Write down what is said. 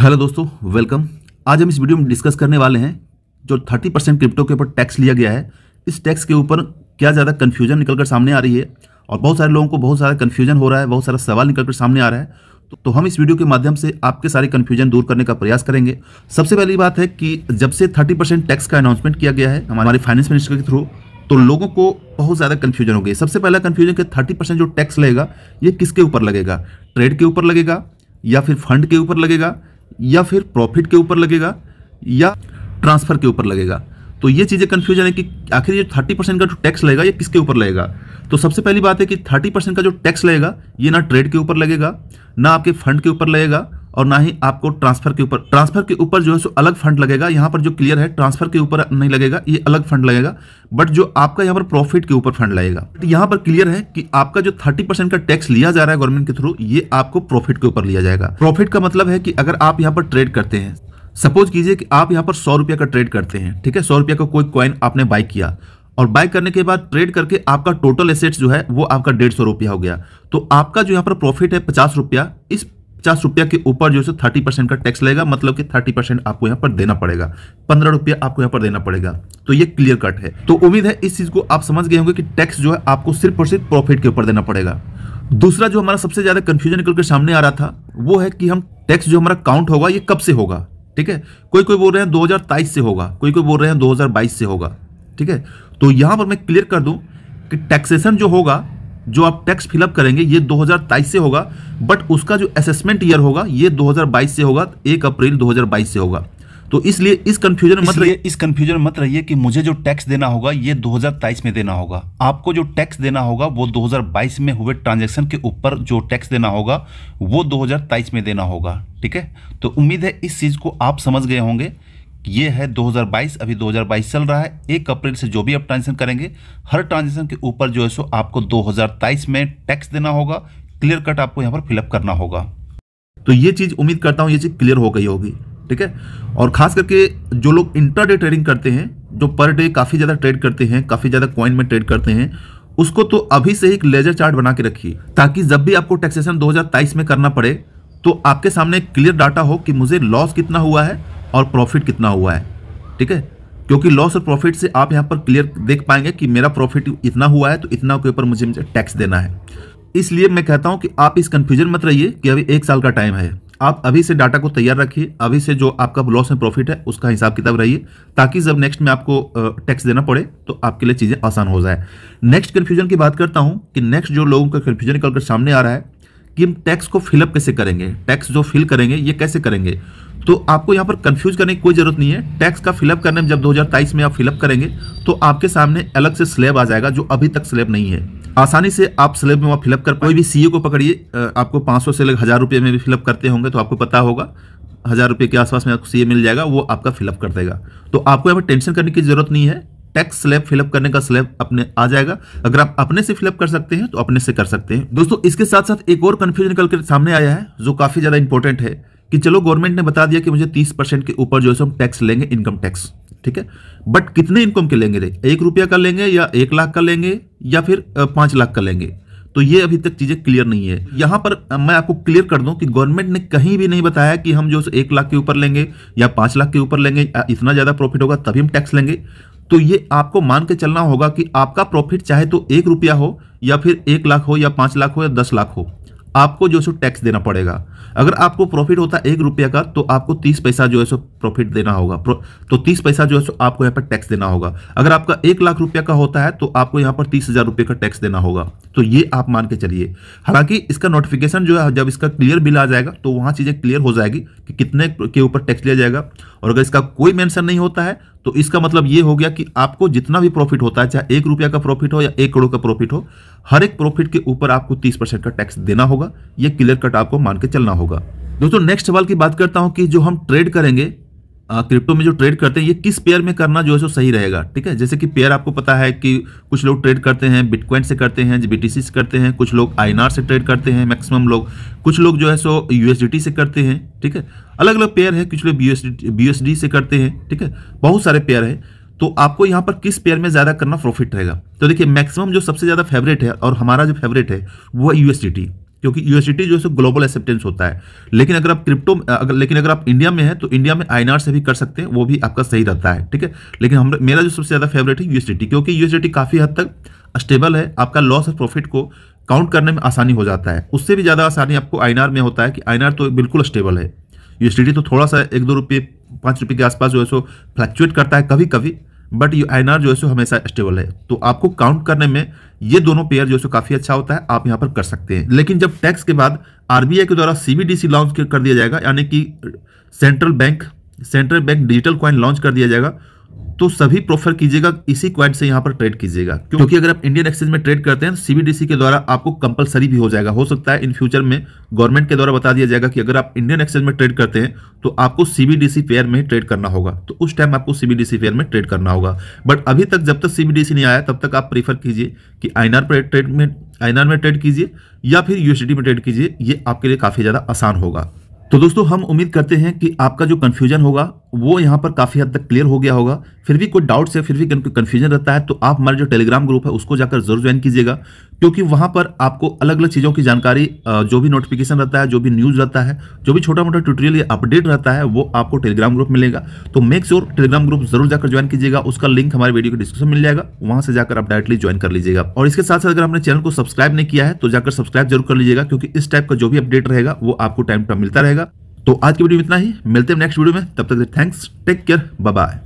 hello दोस्तों welcome आज हम इस वीडियो में डिस्कस करने वाले हैं जो 30 परसेंट क्रिप्टो के ऊपर टैक्स लिया गया है इस टैक्स के ऊपर क्या ज़्यादा कन्फ्यूजन निकल कर सामने आ रही है और बहुत सारे लोगों को बहुत सारा कन्फ्यूजन हो रहा है बहुत सारा सवाल निकल कर सामने आ रहा है तो, तो हम इस वीडियो के माध्यम से आपके सारे कन्फ्यूजन दूर करने का प्रयास करेंगे सबसे पहली बात है कि जब से थर्टी परसेंट टैक्स का अनाउंसमेंट किया गया है हमारे फाइनेंस मिनिस्टर के थ्रू तो लोगों को बहुत ज़्यादा कन्फ्यूजन हो गई सबसे पहला कन्फ्यूजन कि थर्टी परसेंट जो टैक्स लगेगा ये किसके ऊपर लगेगा ट्रेड के ऊपर लगेगा या फिर फंड के ऊपर लगेगा या फिर प्रॉफिट के ऊपर लगेगा या ट्रांसफर के ऊपर लगेगा तो ये चीज़ें कन्फ्यूजन है कि आखिर ये थर्टी परसेंट का जो टैक्स लगेगा ये किसके ऊपर लगेगा तो सबसे पहली बात है कि थर्टी परसेंट का जो टैक्स लगेगा ये ना ट्रेड के ऊपर लगेगा ना आपके फंड के ऊपर लगेगा और ना ही आपको ट्रांसफर के ऊपर ट्रांसफर के ऊपर जो है सो अलग फंड लगेगा यहाँ पर जो क्लियर है ट्रांसफर के ऊपर नहीं लगेगा ये अलग फंड लगेगा बट जो आपका यहाँ पर प्रॉफिट के ऊपर फंड लगेगा यहाँ पर क्लियर है कि आपका जो थर्टी परसेंट का टैक्स लिया जा रहा है गवर्नमेंट के थ्रू ये आपको प्रॉफिट के ऊपर लिया जाएगा प्रॉफिट का मतलब है कि अगर आप यहाँ पर ट्रेड करते हैं सपोज कीजिए कि आप यहाँ पर सौ का ट्रेड करते हैं ठीक है सौ का कोई क्वाइन आपने बाय किया और बाय करने के बाद ट्रेड करके आपका टोटल एसेट्स जो है वो आपका डेढ़ सौ रुपया हो गया तो आपका जो यहाँ पर प्रॉफिट है पचास रुपया इस पचास रुपया के ऊपर जो है थर्टी परसेंट का टैक्स लगेगा मतलब कि थर्टी परसेंट आपको यहाँ पर देना पड़ेगा पंद्रह रुपया आपको यहाँ पर देना पड़ेगा तो ये क्लियर कट है तो उम्मीद है इस चीज को आप समझ गए होंगे कि टैक्स जो है आपको सिर्फ और सिर्फ प्रॉफिट के ऊपर देना पड़ेगा दूसरा जो हमारा सबसे ज्यादा कंफ्यूजन निकल के सामने आ रहा था वो है कि हम टैक्स जो हमारा काउंट होगा ये कब से होगा ठीक है कोई कोई बोल रहे हैं दो से होगा कोई कोई बोल रहे हैं दो से होगा ठीक है तो यहां पर मैं क्लियर कर दूं कि टैक्सेशन जो होगा जो आप टैक्स फिलअप करेंगे ये 2023 से होगा बट उसका जो असेसमेंट ईयर होगा ये 2022 से होगा एक अप्रैल 2022 से होगा तो इसलिए इस कंफ्यूजन मत रहिए इस कंफ्यूजन मत रहिए कि मुझे जो टैक्स देना होगा ये 2023 में देना होगा आपको जो टैक्स देना होगा वो 2022 में हुए ट्रांजैक्शन के ऊपर जो टैक्स देना होगा वो 2023 में देना होगा ठीक है तो उम्मीद है इस चीज़ को आप समझ गए होंगे ये है 2022 अभी 2022 चल रहा है एक अप्रैल से जो भी आप ट्रांजेक्शन करेंगे हर ट्रांजेक्शन के ऊपर जो है सो आपको दो में टैक्स देना होगा क्लियर कट आपको यहाँ पर फिलअप करना होगा तो ये चीज़ उम्मीद करता हूँ ये चीज़ क्लियर हो गई होगी ठीक है और खास करके जो लोग इंटर ट्रेडिंग करते हैं जो पर डे काफ़ी ज़्यादा ट्रेड करते हैं काफ़ी ज़्यादा कॉइन में ट्रेड करते हैं उसको तो अभी से एक लेजर चार्ट बना के रखिए ताकि जब भी आपको टैक्सेशन 2023 में करना पड़े तो आपके सामने क्लियर डाटा हो कि मुझे लॉस कितना हुआ है और प्रॉफिट कितना हुआ है ठीक है क्योंकि लॉस और प्रॉफिट से आप यहाँ पर क्लियर देख पाएंगे कि मेरा प्रॉफिट इतना हुआ है तो इतना के ऊपर मुझे, मुझे टैक्स देना है इसलिए मैं कहता हूँ कि आप इस कन्फ्यूजन मत रहिए कि अभी एक साल का टाइम है आप अभी से डाटा को तैयार रखिए अभी से जो आपका लॉस एंड प्रॉफिट है उसका हिसाब किताब रहिए ताकि जब नेक्स्ट में आपको टैक्स देना पड़े तो आपके लिए चीज़ें आसान हो जाए नेक्स्ट कन्फ्यूजन की बात करता हूँ कि नेक्स्ट जो लोगों का कन्फ्यूजन निकल सामने आ रहा है कि हम टैक्स को फिलअप कैसे करेंगे टैक्स जो फिल करेंगे ये कैसे करेंगे तो आपको यहाँ पर कंफ्यूज करने की कोई ज़रूरत नहीं है टैक्स का फिलअप करने में जब 2023 में आप फिलअप करेंगे तो आपके सामने अलग से स्लेब आ जाएगा जो अभी तक स्लेब नहीं है आसानी से आप स्लेब में वहाँ फिलअप कर कोई भी सीए e को पकड़िए आपको 500 से लग हज़ार रुपये में भी फिलअप करते होंगे तो आपको पता होगा हज़ार रुपये के आसपास में आपको सी e मिल जाएगा वो आपका फिलअप कर देगा तो आपको यहाँ पर टेंशन करने की ज़रूरत नहीं है टैक्स स्लैब फिलअप करने का स्लैब अपने आ जाएगा अगर आप अपने से फिलअप कर सकते हैं तो अपने से कर सकते हैं दोस्तों इसके साथ साथ एक और कन्फ्यूजन निकल के सामने आया है जो काफ़ी ज़्यादा इंपॉर्टेंट है कि चलो गवर्नमेंट ने बता दिया कि मुझे तीस परसेंट के ऊपर जो है हम टैक्स लेंगे इनकम टैक्स ठीक है बट कितने इनकम के लेंगे एक रुपया का लेंगे या एक लाख का लेंगे या फिर पांच लाख का लेंगे तो ये अभी तक चीजें क्लियर नहीं है यहां पर मैं आपको क्लियर कर दूं कि गवर्नमेंट ने कहीं भी नहीं बताया कि हम जो एक लाख के ऊपर लेंगे या पांच लाख के ऊपर लेंगे इतना ज्यादा प्रॉफिट होगा तभी हम टैक्स लेंगे तो ये आपको मान के चलना होगा कि आपका प्रॉफिट चाहे तो एक रुपया हो या फिर एक लाख हो या पांच लाख हो या दस लाख हो आपको जो सो टैक्स देना पड़ेगा अगर आपको प्रॉफिट होता है एक रुपया का तो आपको तीस पैसा जो है सो प्रॉफिट देना होगा तो तीस पैसा जो है सो आपको यहाँ पर टैक्स देना होगा अगर आपका एक लाख रुपया का होता है तो आपको यहाँ पर तीस हजार रुपये का टैक्स देना होगा तो ये आप मान के चलिए हालांकि इसका नोटिफिकेशन जो है जब इसका क्लियर बिल आ जाएगा तो वहाँ चीज़ें क्लियर हो जाएगी कि कितने के ऊपर टैक्स लिया जाएगा और अगर इसका कोई मैंसन नहीं होता है तो इसका मतलब ये हो गया कि आपको जितना भी प्रॉफिट होता है चाहे एक रुपया का प्रॉफिट हो या एक करोड़ का प्रॉफिट हो हर एक प्रॉफिट के ऊपर आपको तीस परसेंट का टैक्स देना होगा ये क्लियर कट आपको मान के चलना करना होगा दोस्तों नेक्स्ट सवाल की बात करता हूं कि जो हम ट्रेड करेंगे क्रिप्टो में जो ट्रेड करते हैं ये किस पेयर में करना जो है सो सही रहेगा ठीक है जैसे कि पेयर आपको पता है कि कुछ लोग ट्रेड करते हैं बिटकॉइन से करते हैं बी से करते हैं कुछ लोग आई से ट्रेड करते हैं मैक्सिमम लोग कुछ लोग जो है सो यूएसडीटी से करते हैं ठीक है अलग अलग पेयर है कुछ लोग बी से करते हैं ठीक है बहुत सारे पेयर है तो आपको यहाँ पर किस पेयर में ज़्यादा करना प्रॉफिट रहेगा तो देखिए मैक्सिमम जो सबसे ज़्यादा फेवरेट है और हमारा जो फेवरेट है वो है यूएसडीटी क्योंकि यूएसडीटी जो है ग्लोबल एक्सेप्टेंस होता है लेकिन अगर आप क्रिप्टो अगर लेकिन अगर आप इंडिया में हैं तो इंडिया में आईनआर से भी कर सकते हैं वो भी आपका सही रहता है ठीक है लेकिन हम मेरा जो सबसे ज़्यादा फेवरेट है यूएसडीटी क्योंकि यूएसडीटी काफ़ी हद तक स्टेबल है आपका लॉस और प्रॉफिट को काउंट करने में आसानी हो जाता है उससे भी ज़्यादा आसानी आपको आईनआर में होता है कि आईनआर तो बिल्कुल स्टेबल है यूएसडीटी तो थोड़ा सा एक दो रुपये पाँच रुपये के आसपास जो है सो फ्लैक्चुएट करता है कभी कभी बट यू एन जो है सो हमेशा स्टेबल है तो आपको काउंट करने में ये दोनों पेयर जो है काफी अच्छा होता है आप यहाँ पर कर सकते हैं लेकिन जब टैक्स के बाद आरबीआई के द्वारा सीबीडीसी लॉन्च कर दिया जाएगा यानी कि central bank central bank digital coin launch कर दिया जाएगा तो सभी प्रोफर कीजिएगा इसी क्वाइट से यहाँ पर ट्रेड कीजिएगा क्योंकि तो- अगर आप इंडियन एक्सचेंज में ट्रेड करते हैं सीबीडीसी तो के द्वारा आपको कंपलसरी भी हो जाएगा हो सकता है इन फ्यूचर में गवर्नमेंट के द्वारा बता दिया जाएगा कि अगर आप इंडियन एक्सचेंज में ट्रेड करते हैं तो आपको सीबीडीसी पेयर में ट्रेड करना होगा तो उस टाइम आपको सीबीडीसी पेयर में ट्रेड करना होगा बट अभी तक जब तक सीबीडीसी नहीं आया तब तक आप प्रीफर कीजिए कि आईनआर पर ट्रेड में आईनआर में ट्रेड कीजिए या फिर यूएसडी में ट्रेड कीजिए ये आपके लिए काफ़ी ज़्यादा आसान होगा तो दोस्तों हम उम्मीद करते हैं कि आपका जो कन्फ्यूजन होगा वो यहाँ पर काफ़ी हद तक क्लियर हो गया होगा फिर भी कोई डाउट्स है फिर भी कोई कन्फ्यूजन रहता है तो आप हमारे जो टेलीग्राम ग्रुप है उसको जाकर जरूर ज्वाइन कीजिएगा क्योंकि वहाँ पर आपको अलग अलग चीज़ों की जानकारी जो भी नोटिफिकेशन रहता है जो भी न्यूज़ रहता है जो भी छोटा मोटा ट्यूटोरियल या अपडेट रहता है वो आपको टेलीग्राम ग्रुप मिलेगा तो मेक श्योर टेलीग्राम ग्रुप जरूर जाकर ज्वाइन कीजिएगा उसका लिंक हमारे वीडियो के डिस्क्रिप्शन मिल जाएगा वहाँ से जाकर आप डायरेक्टली ज्वाइन कर लीजिएगा और इसके साथ साथ अगर आपने चैनल को सब्सक्राइब नहीं किया है तो जाकर सब्सक्राइब जरूर कर लीजिएगा क्योंकि इस टाइप का जो भी अपडेट रहेगा वो आपको टाइम टाइम मिलता रहेगा तो आज की वीडियो में इतना ही मिलते हैं नेक्स्ट वीडियो में तब तक थैंक्स टेक केयर बाय